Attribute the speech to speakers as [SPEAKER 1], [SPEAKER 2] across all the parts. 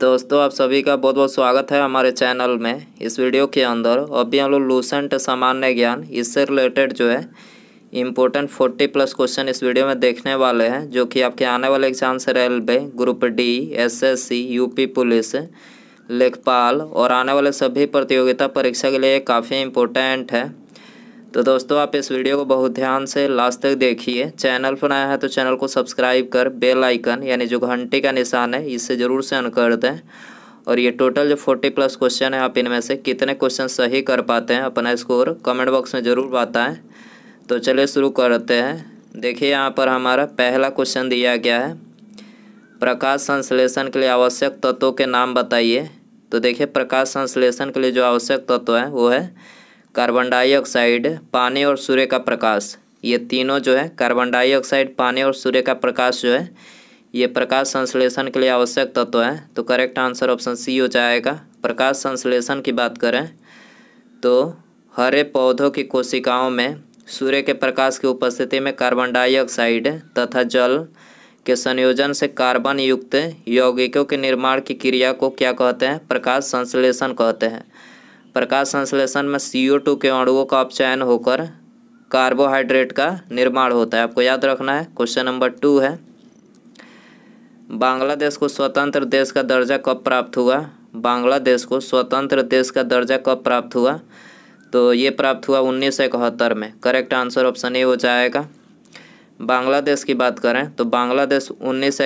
[SPEAKER 1] दोस्तों आप सभी का बहुत बहुत स्वागत है हमारे चैनल में इस वीडियो के अंदर अभी हम लोग लूसेंट सामान्य ज्ञान इससे रिलेटेड जो है इम्पोर्टेंट फोर्टी प्लस क्वेश्चन इस वीडियो में देखने वाले हैं जो कि आपके आने वाले एग्जाम से railway group D SSC UP police लेखपाल और आने वाले सभी प्रतियोगिता परीक्षा के लिए काफ़ी इम्पोर्टेंट है तो दोस्तों आप इस वीडियो को बहुत ध्यान से लास्ट तक देखिए चैनल पर आया है तो चैनल को सब्सक्राइब कर बेल आइकन यानी जो घंटे का निशान है इससे ज़रूर से अन कर दें और ये टोटल जो फोर्टी प्लस क्वेश्चन है आप इनमें से कितने क्वेश्चन सही कर पाते हैं अपना स्कोर कमेंट बॉक्स में ज़रूर बताएँ तो चलिए शुरू करते हैं देखिए यहाँ पर हमारा पहला क्वेश्चन दिया गया है प्रकाश संश्लेषण के लिए आवश्यक तत्वों के नाम बताइए तो देखिए प्रकाश संश्लेषण के लिए जो आवश्यक तत्व है वो है कार्बन डाइऑक्साइड पानी और सूर्य का प्रकाश ये तीनों जो है कार्बन डाइऑक्साइड पानी और सूर्य का प्रकाश जो है ये प्रकाश संश्लेषण के लिए आवश्यक तत्व तो है तो करेक्ट आंसर ऑप्शन सी हो जाएगा प्रकाश संश्लेषण की बात करें तो हरे पौधों की कोशिकाओं में सूर्य के प्रकाश की उपस्थिति में कार्बन डाइऑक्साइड तथा जल के संयोजन से कार्बन युक्त यौगिकों के निर्माण की क्रिया को क्या कहते हैं प्रकाश संश्लेषण कहते हैं प्रकाश संश्लेषण में सी ओ टू के अणुओं का अपचयन होकर कार्बोहाइड्रेट का निर्माण होता है आपको याद रखना है क्वेश्चन नंबर टू है बांग्लादेश को स्वतंत्र देश का दर्जा कब प्राप्त हुआ बांग्लादेश को स्वतंत्र देश का दर्जा कब प्राप्त हुआ तो ये प्राप्त हुआ उन्नीस में करेक्ट आंसर ऑप्शन ए हो जाएगा बांग्लादेश की बात करें तो बांग्लादेश उन्नीस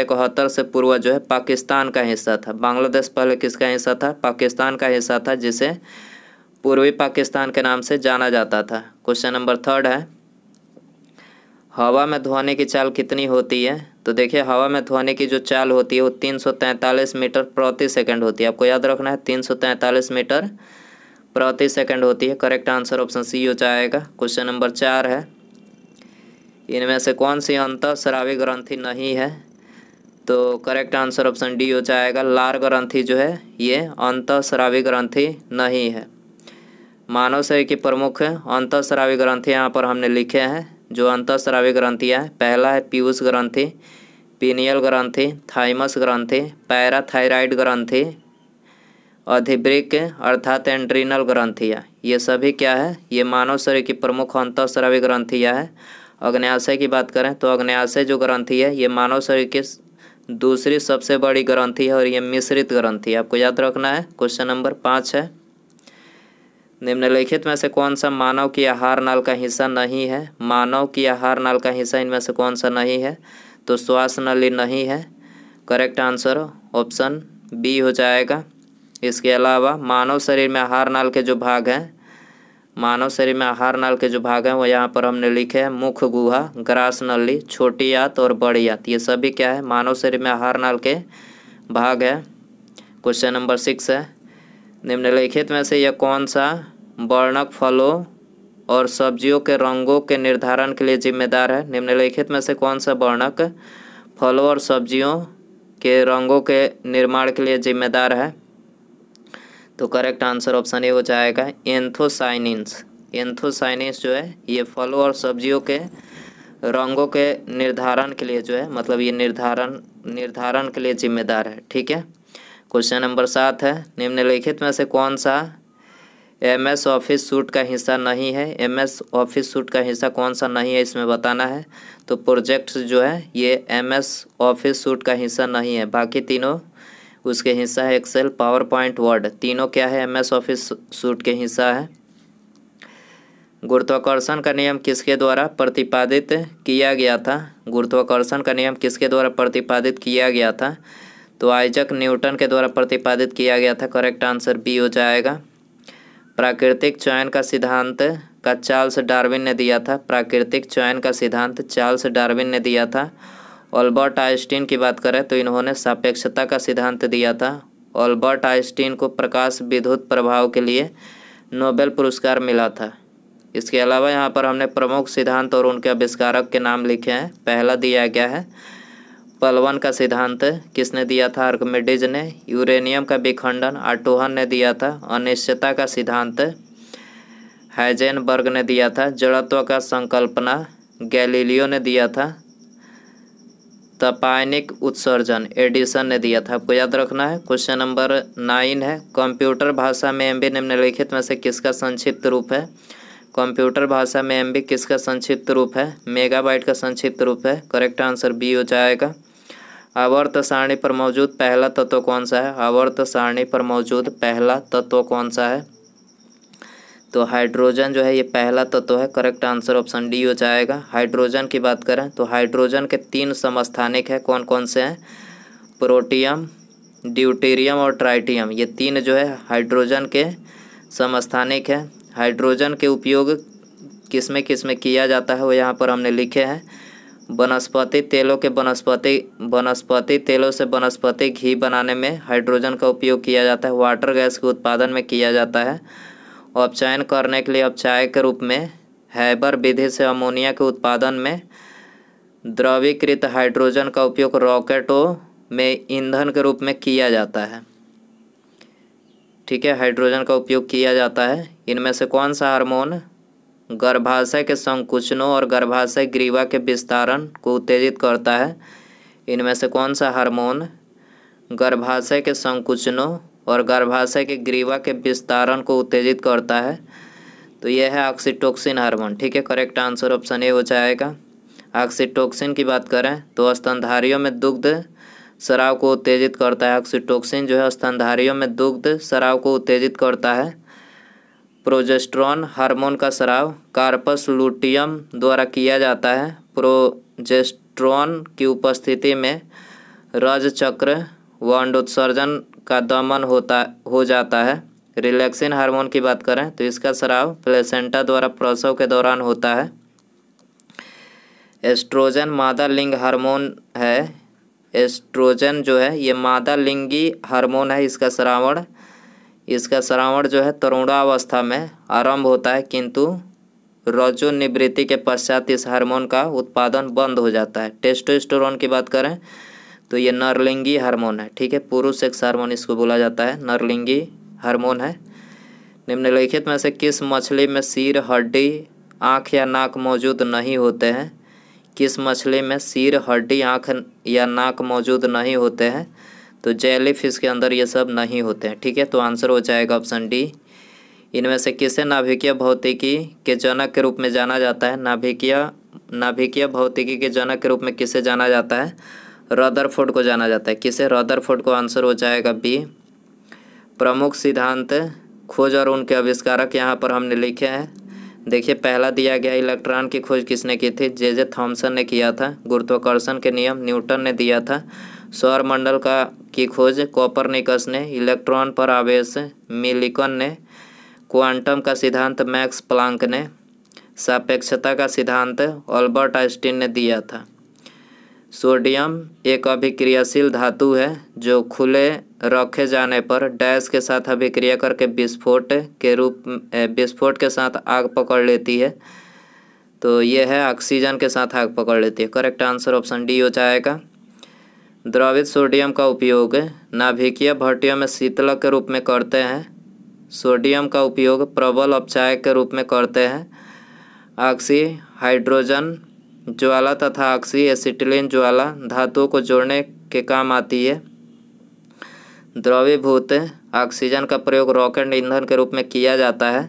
[SPEAKER 1] से पूर्व जो है पाकिस्तान का हिस्सा था बांग्लादेश पहले किसका हिस्सा था पाकिस्तान का हिस्सा था जिसे पूर्वी पाकिस्तान के नाम से जाना जाता था क्वेश्चन नंबर थर्ड है हवा में धोने की चाल कितनी होती है तो देखिए हवा में धोने की जो चाल होती है वो तैंतालीस मीटर प्रति सेकंड होती है आपको याद रखना है 343 मीटर प्रति सेकंड होती है करेक्ट आंसर ऑप्शन सी हो जाएगा क्वेश्चन नंबर चार है इनमें से कौन सी अंत शराबी ग्रंथि नहीं है तो करेक्ट आंसर ऑप्शन डी हो जाएगा लार ग्रंथी जो है ये अंत शराबी ग्रंथी नहीं है मानव शरीर के प्रमुख श्रावी ग्रंथि यहाँ पर हमने लिखे हैं जो श्रावी ग्रंथियाँ हैं पहला है पीयूष ग्रंथि पीनियल ग्रंथि थाइमस ग्रंथि पैराथायराइड ग्रंथि अधिवृक अर्थात एंड्रीनल ग्रंथियाँ ये सभी क्या है ये मानव शरीर की प्रमुख श्रावी ग्रंथियाँ है अग्न्याशय की बात करें तो अग्न्याशय जो ग्रंथि है ये मानव शरीर की दूसरी सबसे बड़ी ग्रंथि है और ये मिश्रित ग्रंथि आपको याद रखना है क्वेश्चन नंबर पाँच है निम्नलिखित में से कौन सा मानव की आहार नाल का हिस्सा नहीं है मानव की आहार नाल का हिस्सा इनमें से कौन सा नहीं है तो श्वास नली नहीं है करेक्ट आंसर ऑप्शन बी हो जाएगा इसके अलावा मानव शरीर में आहार नाल के जो भाग हैं मानव शरीर में आहार नाल के जो भाग हैं वो यहाँ पर हमने लिखे हैं मुख गुहा ग्रास नली छोटी आत और बड़ी आत ये सभी क्या है मानव शरीर में आहार नाल के भाग है क्वेश्चन नंबर सिक्स है निम्नलिखित में से यह कौन सा वर्णक फलों और सब्जियों के रंगों के निर्धारण के लिए जिम्मेदार है निम्नलिखित में से कौन सा वर्णक फलों और सब्जियों के रंगों के निर्माण के लिए जिम्मेदार है तो करेक्ट आंसर ऑप्शन ए हो जाएगा एंथोसाइनिन्स एंथोसाइनिन्स जो है ये फलों और सब्जियों के रंगों के निर्धारण के लिए जो है मतलब ये निर्धारण निर्धारण के लिए जिम्मेदार है ठीक है क्वेश्चन नंबर सात है निम्नलिखित में से कौन सा एम एस ऑफिस सूट का हिस्सा नहीं है एम एस ऑफिस सूट का हिस्सा कौन सा नहीं है इसमें बताना है तो प्रोजेक्ट्स जो है ये एम एस ऑफिस सूट का हिस्सा नहीं है बाकी तीनों उसके हिस्सा है एक्सेल पावर पॉइंट वर्ड तीनों क्या है एम एस ऑफिस सूट के हिस्सा है गुरुत्वाकर्षण का नियम किसके द्वारा प्रतिपादित किया गया था गुरुत्वाकर्षण का नियम किसके द्वारा प्रतिपादित किया गया था तो आइजक न्यूटन के द्वारा प्रतिपादित किया गया था करेक्ट आंसर बी हो जाएगा प्राकृतिक चयन का सिद्धांत का चार्ल्स डार्विन ने दिया था प्राकृतिक चयन का सिद्धांत चार्ल्स डार्विन ने दिया था ऑल्बर्ट आइंस्टीन की बात करें तो इन्होंने सापेक्षता का सिद्धांत दिया था ऑल्बर्ट आइंस्टीन को प्रकाश विद्युत प्रभाव के लिए नोबेल पुरस्कार मिला था इसके अलावा यहाँ पर हमने प्रमुख सिद्धांत और उनके आविष्कारक के नाम लिखे हैं पहला दिया गया है पलवन का सिद्धांत किसने दिया था आर्कमेडिज ने यूरेनियम का विखंडन आटोहन ने दिया था अनिश्चितता का सिद्धांत हैजेनबर्ग ने दिया था जड़त्व का संकल्पना गैलीलियो ने दिया था तपायनिक उत्सर्जन एडिसन ने दिया था आपको याद रखना है क्वेश्चन नंबर नाइन है कंप्यूटर भाषा में बी निम्नलिखित में से किसका संक्षिप्त रूप है कंप्यूटर भाषा में बी किसका संक्षिप्त रूप है मेगाबाइट का संक्षिप्त रूप है करेक्ट आंसर बी हो जाएगा अवर्त सारणी पर मौजूद पहला तत्व कौन सा है अवर्त सारणी पर मौजूद पहला तत्व कौन सा है तो हाइड्रोजन जो है ये पहला तत्व है करेक्ट आंसर ऑप्शन डी हो जाएगा हाइड्रोजन की बात करें तो हाइड्रोजन के तीन समस्थानिक हैं कौन कौन से हैं प्रोटियम ड्यूटेरियम और ट्राइटियम ये तीन जो है हाइड्रोजन के समस्थानिक हैं हाइड्रोजन के उपयोग किस में किस में किया जाता है वो यहाँ पर हमने लिखे हैं वनस्पति तेलों के वनस्पति वनस्पति तेलों से वनस्पति घी बनाने में हाइड्रोजन का उपयोग किया जाता है वाटर गैस के उत्पादन में किया जाता है अपचयन करने के लिए अपचाय के रूप में हैबर विधि से अमोनिया के उत्पादन में द्रवीकृत हाइड्रोजन का उपयोग रॉकेटों में ईंधन के रूप में किया जाता है ठीक है हाइड्रोजन का उपयोग किया जाता है इनमें से कौन सा हार्मोन गर्भाशय के संकुचनों और गर्भाशय ग्रीवा के विस्तारण को उत्तेजित करता है इनमें से कौन सा हार्मोन गर्भाशय के संकुचनों और गर्भाशय के ग्रीवा के विस्तारण को उत्तेजित करता है तो यह है ऑक्सीटोक्सिन हार्मोन ठीक है करेक्ट आंसर ऑप्शन ए हो जाएगा ऑक्सीटोक्सिन की बात करें तो स्तनधारियों में दुग्ध शराव को उत्तेजित करता है ऑक्सीटोक्सिन जो है स्तनधारियों में दुग्ध शराव को उत्तेजित करता है प्रोजेस्ट्रॉन हार्मोन का स्राव कार्पस लुटियम द्वारा किया जाता है प्रोजेस्ट्रॉन की उपस्थिति में रजचक्र वांडोत्सर्जन का दमन होता हो जाता है रिलैक्सिन हार्मोन की बात करें तो इसका स्राव प्लेसेंटा द्वारा प्रसव के दौरान होता है एस्ट्रोजन मादा लिंग हार्मोन है एस्ट्रोजन जो है ये मादा लिंगी हार्मोन है इसका श्रावण इसका श्रावण जो है तरुणावस्था में आरंभ होता है किंतु निवृत्ति के पश्चात इस हार्मोन का उत्पादन बंद हो जाता है टेस्टोस्टेरोन की बात करें तो ये नरलिंगी हार्मोन है ठीक है पुरुष सेक्स हार्मोन इसको बोला जाता है नरलिंगी हार्मोन है निम्नलिखित में से किस मछली में सिर हड्डी आँख या नाक मौजूद नहीं होते हैं किस मछली में सिर हड्डी आँख या नाक मौजूद नहीं होते हैं तो जेली फिश के अंदर ये सब नहीं होते हैं ठीक है तो आंसर हो जाएगा ऑप्शन डी इनमें से किसे नाभिकीय भौतिकी के जनक के रूप में जाना जाता है नाभिकीय नाभिकीय भौतिकी के जनक के रूप में किसे जाना जाता है रदर को जाना जाता है किसे रदर को आंसर हो जाएगा बी प्रमुख सिद्धांत खोज और उनके आविष्कारक यहाँ पर हमने लिखे हैं देखिए पहला दिया गया इलेक्ट्रॉन की खोज किसने की थी जे जे थॉम्सन ने किया था गुरुत्वाकर्षण के नियम न्यूटन ने दिया था सौर मंडल का की खोज निकस ने इलेक्ट्रॉन पर आवेश मिलिकन ने क्वांटम का सिद्धांत मैक्स प्लांक ने सापेक्षता का सिद्धांत अल्बर्ट आइंस्टीन ने दिया था सोडियम एक अभिक्रियाशील धातु है जो खुले रखे जाने पर डैश के साथ अभिक्रिया करके विस्फोट के रूप विस्फोट के साथ आग पकड़ लेती है तो यह है ऑक्सीजन के साथ आग पकड़ लेती है करेक्ट आंसर ऑप्शन डी हो जाएगा द्रवित सोडियम का उपयोग नाभिकीय भट्टियों में शीतलक के रूप में करते हैं सोडियम का उपयोग प्रबल अपचाय के रूप में करते हैं ऑक्सी हाइड्रोजन ज्वाला तथा ऑक्सी एसिटिलिन ज्वाला धातुओं को जोड़ने के काम आती है द्रवीभूत ऑक्सीजन का प्रयोग रॉकेट ईंधन के रूप में किया जाता है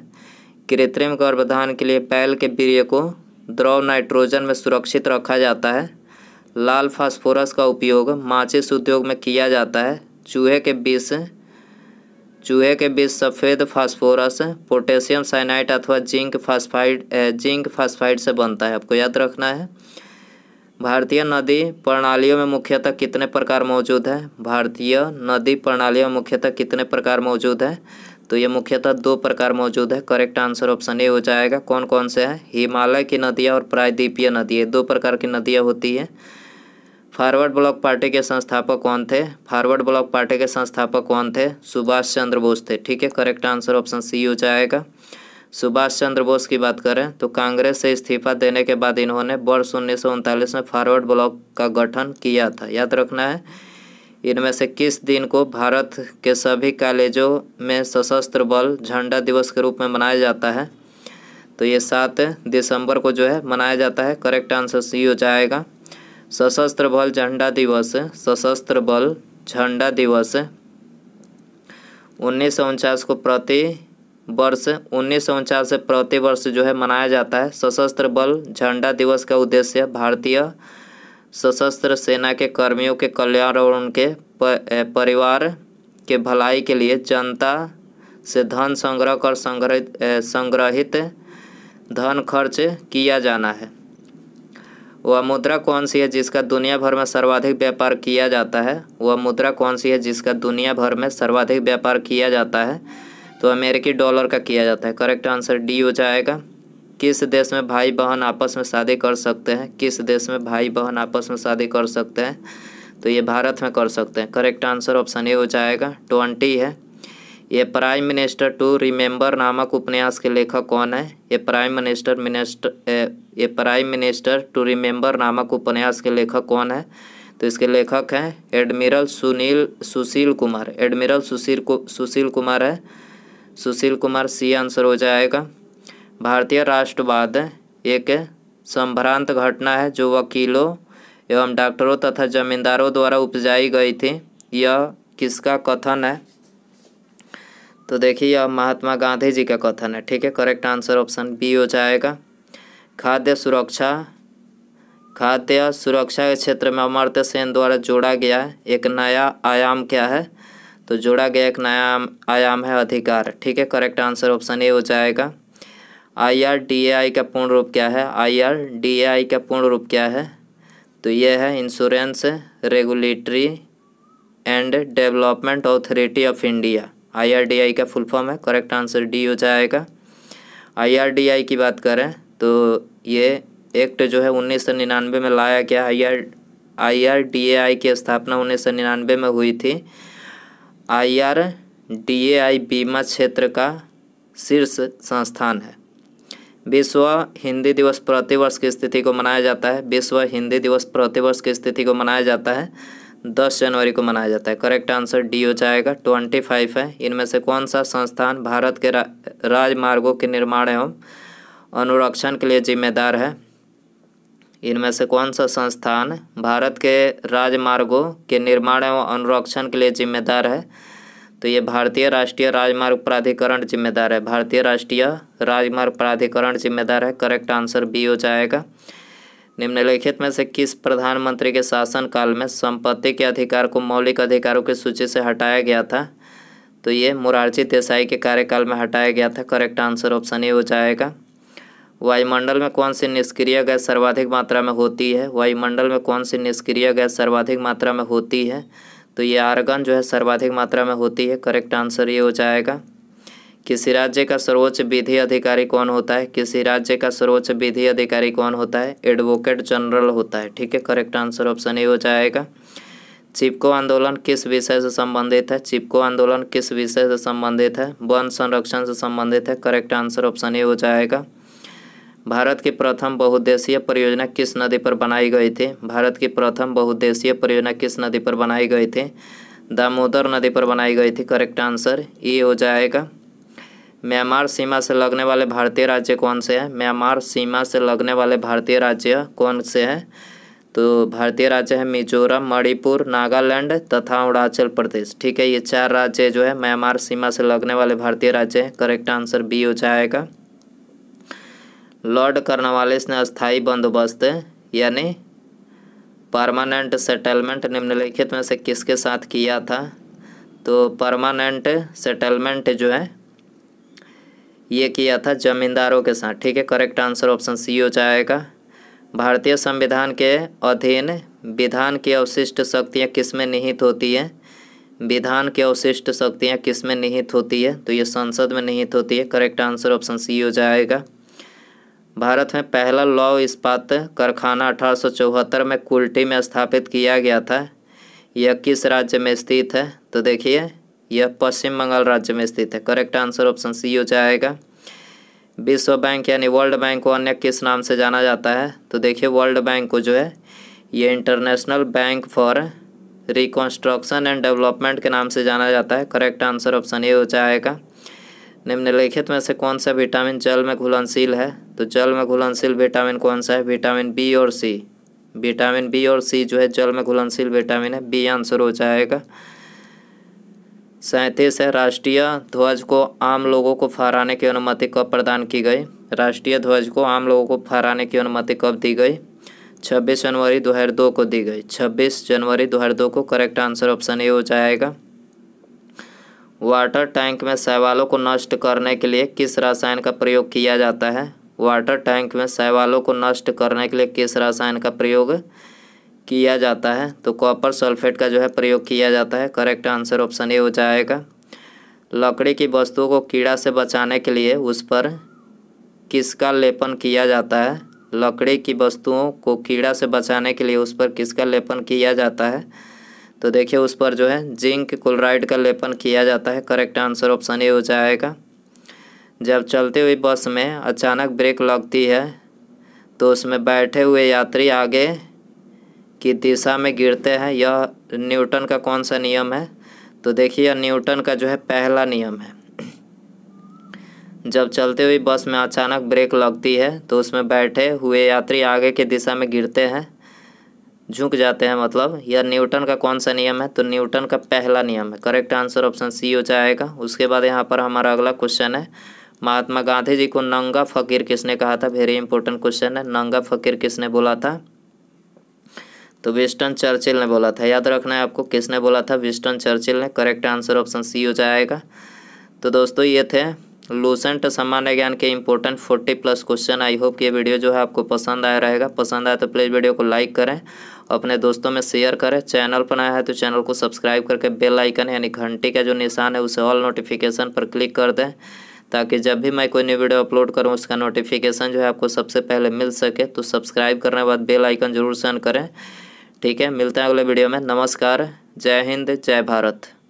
[SPEAKER 1] कृत्रिम गर्भधान के लिए पैल के वीर्य को द्रव नाइट्रोजन में सुरक्षित रखा जाता है लाल फास्फोरस का उपयोग माचिस उद्योग में किया जाता है चूहे के बीस चूहे के बीस सफ़ेद फास्फोरस पोटेशियम साइनाइट अथवा जिंक फास्फाइड जिंक फास्फाइड से बनता है आपको याद रखना है भारतीय नदी प्रणालियों में मुख्यतः कितने प्रकार मौजूद है भारतीय नदी प्रणालियों में मुख्यतः कितने प्रकार मौजूद है तो ये मुख्यतः दो प्रकार मौजूद है करेक्ट आंसर ऑप्शन ए हो जाएगा कौन कौन से हैं हिमालय की नदियाँ और प्रायद्वीपीय नदी दो प्रकार की नदियाँ होती है फॉरवर्ड ब्लॉक पार्टी के संस्थापक कौन थे फॉरवर्ड ब्लॉक पार्टी के संस्थापक कौन थे सुभाष चंद्र बोस थे ठीक है करेक्ट आंसर ऑप्शन सी हो जाएगा सुभाष चंद्र बोस की बात करें तो कांग्रेस से इस्तीफा देने के बाद इन्होंने वर्ष उन्नीस में फॉरवर्ड ब्लॉक का गठन किया था याद रखना है इनमें से किस दिन को भारत के सभी कॉलेजों में सशस्त्र बल झंडा दिवस के रूप में मनाया जाता है तो ये सात दिसंबर को जो है मनाया जाता है करेक्ट आंसर सी हो जाएगा सशस्त्र बल झंडा दिवस सशस्त्र बल झंडा दिवस उन्नीस सौ को प्रति वर्ष उन्नीस से प्रति वर्ष जो है मनाया जाता है सशस्त्र बल झंडा दिवस का उद्देश्य भारतीय सशस्त्र सेना के कर्मियों के कल्याण और उनके परिवार के भलाई के लिए जनता से धन संग्रह कर संग्रहित संग्रहित धन खर्च किया जाना है वह मुद्रा कौन सी है जिसका दुनिया भर में सर्वाधिक व्यापार किया जाता है वह मुद्रा कौन सी है जिसका दुनिया भर में सर्वाधिक व्यापार किया जाता है तो अमेरिकी डॉलर का किया जाता है करेक्ट आंसर डी हो जाएगा किस देश में भाई बहन आपस में शादी कर सकते हैं किस देश में भाई बहन आपस में शादी कर सकते हैं तो ये भारत में कर सकते हैं करेक्ट आंसर ऑप्शन ए हो जाएगा ट्वेंटी है ये प्राइम मिनिस्टर टू रिमेंबर नामक उपन्यास के लेखक कौन है ये प्राइम मिनिस्टर मिनिस्टर ये प्राइम मिनिस्टर टू रिमेंबर नामक उपन्यास के लेखक कौन है तो इसके लेखक हैं एडमिरल सुनील सुशील कुमार एडमिरल सुशील कु, सुशील कुमार है सुशील कुमार सी आंसर हो जाएगा भारतीय राष्ट्रवाद एक संभ्रांत घटना है जो वकीलों एवं डॉक्टरों तथा जमींदारों द्वारा उपजाई गई थी यह किसका कथन है तो देखिए अब महात्मा गांधी जी का कथन है ठीक है करेक्ट आंसर ऑप्शन बी हो जाएगा खाद्य सुरक्षा खाद्य सुरक्षा के क्षेत्र में अमर्त्य सेन द्वारा जोड़ा गया एक नया आयाम क्या है तो जोड़ा गया एक नया आयाम है अधिकार ठीक है करेक्ट आंसर ऑप्शन ए हो जाएगा आईआरडीएआई का पूर्ण रूप क्या है आईआरडीएआई का पूर्ण रूप क्या है तो ये है insurance regulatory and development authority of India IRDI का फुल फॉर्म है करेक्ट आंसर डी हो जाएगा आईआरडीआई की बात करें तो ये एक्ट जो है उन्नीस सौ निन्यानवे में लाया गया I R I R D A I की स्थापना उन्नीस सौ निन्यानवे में हुई थी आई आर डी ए आई बीमा क्षेत्र का शीर्ष संस्थान है विश्व हिंदी दिवस प्रतिवर्ष की स्थिति को मनाया जाता है विश्व हिंदी दिवस प्रतिवर्ष की स्थिति को मनाया जाता है दस जनवरी को मनाया जाता है करेक्ट आंसर डी हो जाएगा ट्वेंटी फाइव है इनमें से कौन सा संस्थान भारत के रा, राजमार्गों के निर्माण एवं अनुरक्षण के लिए जिम्मेदार है इनमें से कौन सा संस्थान भारत के राजमार्गों के निर्माण एवं अनुरक्षण के लिए जिम्मेदार है तो ये भारतीय राष्ट्रीय राजमार्ग प्राधिकरण जिम्मेदार है भारतीय राष्ट्रीय राजमार्ग प्राधिकरण जिम्मेदार है करेक्ट आंसर बी हो जाएगा निम्नलिखित में से किस प्रधानमंत्री के शासनकाल में संपत्ति के अधिकार को मौलिक अधिकारों की सूची से हटाया गया था तो ये मुरारजी देसाई के कार्यकाल में हटाया गया था करेक्ट आंसर ऑप्शन ए हो जाएगा वायुमंडल में कौन सी निष्क्रिय गैस सर्वाधिक मात्रा में होती है वायुमंडल में कौन सी निष्क्रिय गैस सर्वाधिक मात्रा में होती है तो ये आर्गन जो है सर्वाधिक मात्रा में होती है करेक्ट आंसर ये हो जाएगा किसी राज्य का सर्वोच्च विधि अधिकारी कौन होता है किसी राज्य का सर्वोच्च विधि अधिकारी कौन होता है एडवोकेट जनरल होता है ठीक है करेक्ट आंसर ऑप्शन ए हो जाएगा चिपको आंदोलन किस विषय से संबंधित है चिपको आंदोलन किस विषय से संबंधित है वन संरक्षण से संबंधित है करेक्ट आंसर ऑप्शन ए हो जाएगा भारत की प्रथम बहुद्देशीय परियोजना किस नदी पर बनाई गई थी भारत की प्रथम बहुद्देशीय परियोजना किस नदी पर बनाई गई थी दामोदर नदी पर बनाई गई थी करेक्ट आंसर ये हो जाएगा म्यांमार सीमा से लगने वाले भारतीय राज्य कौन से हैं म्यांमार सीमा से लगने वाले भारतीय राज्य कौन से हैं तो भारतीय राज्य है मिजोरम मणिपुर नागालैंड तथा अरुणाचल प्रदेश ठीक है ये चार राज्य जो है म्यांमार सीमा से लगने वाले भारतीय राज्य हैं करेक्ट आंसर बी हो जाएगा लॉर्ड कर्नवालिस ने अस्थायी बंदोबस्त यानी परमानेंट सेटलमेंट निम्नलिखित में से किसके साथ किया था तो परमानेंट सेटलमेंट जो है ये किया था जमींदारों के साथ ठीक है करेक्ट आंसर ऑप्शन सी हो जाएगा भारतीय संविधान के अधीन विधान की अवशिष्ट शक्तियाँ किसमें निहित होती हैं विधान की अवशिष्ट शक्तियाँ किसमें निहित होती है तो ये संसद में निहित होती है करेक्ट आंसर ऑप्शन सी हो जाएगा भारत में पहला लौ इस्पात कारखाना अठारह में कुल्टी में स्थापित किया गया था यह किस राज्य में स्थित है तो देखिए यह पश्चिम बंगाल राज्य में स्थित है करेक्ट आंसर ऑप्शन सी हो जाएगा विश्व बैंक यानी वर्ल्ड बैंक को अन्य किस नाम से जाना जाता है तो देखिए वर्ल्ड बैंक को जो है ये international bank for reconstruction and development के नाम से जाना जाता है करेक्ट आंसर ऑप्शन ए हो जाएगा निम्नलिखित में से कौन सा विटामिन जल में घुलनशील है तो जल में घुलनशील विटामिन कौन सा है विटामिन बी और सी विटामिन बी और सी जो है जल में घुलनशील विटामिन है बी आंसर हो जाएगा सैंतीस है राष्ट्रीय ध्वज को आम लोगों को फहराने की अनुमति कब प्रदान की गई राष्ट्रीय ध्वज को आम लोगों को फहराने की अनुमति कब दी गई छब्बीस जनवरी दो हजार दो को दी गई छब्बीस जनवरी दो हजार दो को करेक्ट आंसर ऑप्शन ए हो जाएगा वाटर टैंक में शैवालों को नष्ट करने के लिए किस रसायन का प्रयोग किया जाता है वाटर टैंक में शैवालों को नष्ट करने के लिए किस रसायन का प्रयोग किया जाता है तो कॉपर सल्फेट का जो है प्रयोग किया जाता है करेक्ट आंसर ऑप्शन ए हो जाएगा लकड़ी की वस्तुओं को कीड़ा से बचाने के लिए उस पर किसका लेपन किया जाता है लकड़ी की वस्तुओं को कीड़ा से बचाने के लिए उस पर किसका लेपन किया जाता है तो देखिए उस पर जो है जिंक क्लोराइड का लेपन किया जाता है करेक्ट आंसर ऑप्शन ए हो जाएगा जब चलते हुए बस में अचानक ब्रेक लगती है तो उसमें बैठे हुए यात्री आगे की दिशा में गिरते हैं यह न्यूटन का कौन सा नियम है तो देखिए यह न्यूटन का जो है पहला नियम है जब चलते हुई बस में अचानक ब्रेक लगती है तो उसमें बैठे हुए यात्री आगे की दिशा में गिरते हैं झुक जाते हैं मतलब यह न्यूटन का कौन सा नियम है तो न्यूटन का पहला नियम है करेक्ट आंसर ऑप्शन सी हो जाएगा उसके बाद यहाँ पर हमारा अगला क्वेश्चन है महात्मा गांधी जी को नंगा फकीर किसने कहा था वेरी इंपॉर्टेंट क्वेश्चन है नंगा फकीर किसने बोला था तो वेस्टर्न चर्चिल ने बोला था याद रखना है आपको किसने बोला था वेस्टर्न चर्चिल ने करेक्ट आंसर ऑप्शन सी हो जाएगा तो दोस्तों ये थे लूसेंट सामान्य ज्ञान के important forty plus question I hope ये वीडियो जो है आपको पसंद आया रहेगा पसंद आया तो प्लीज़ वीडियो को लाइक करें अपने दोस्तों में शेयर करें चैनल पर आया है तो चैनल को सब्सक्राइब करके बेल आइकन यानी घंटी का जो निशान है उसे ऑल नोटिफिकेशन पर क्लिक कर दें ताकि जब भी मैं कोई न्यू वीडियो अपलोड करूँ उसका नोटिफिकेशन जो है आपको सबसे पहले मिल सके तो सब्सक्राइब करने के बाद बेल आइकन जरूर सेंड करें ठीक है मिलते हैं अगले वीडियो में नमस्कार जय हिंद जय भारत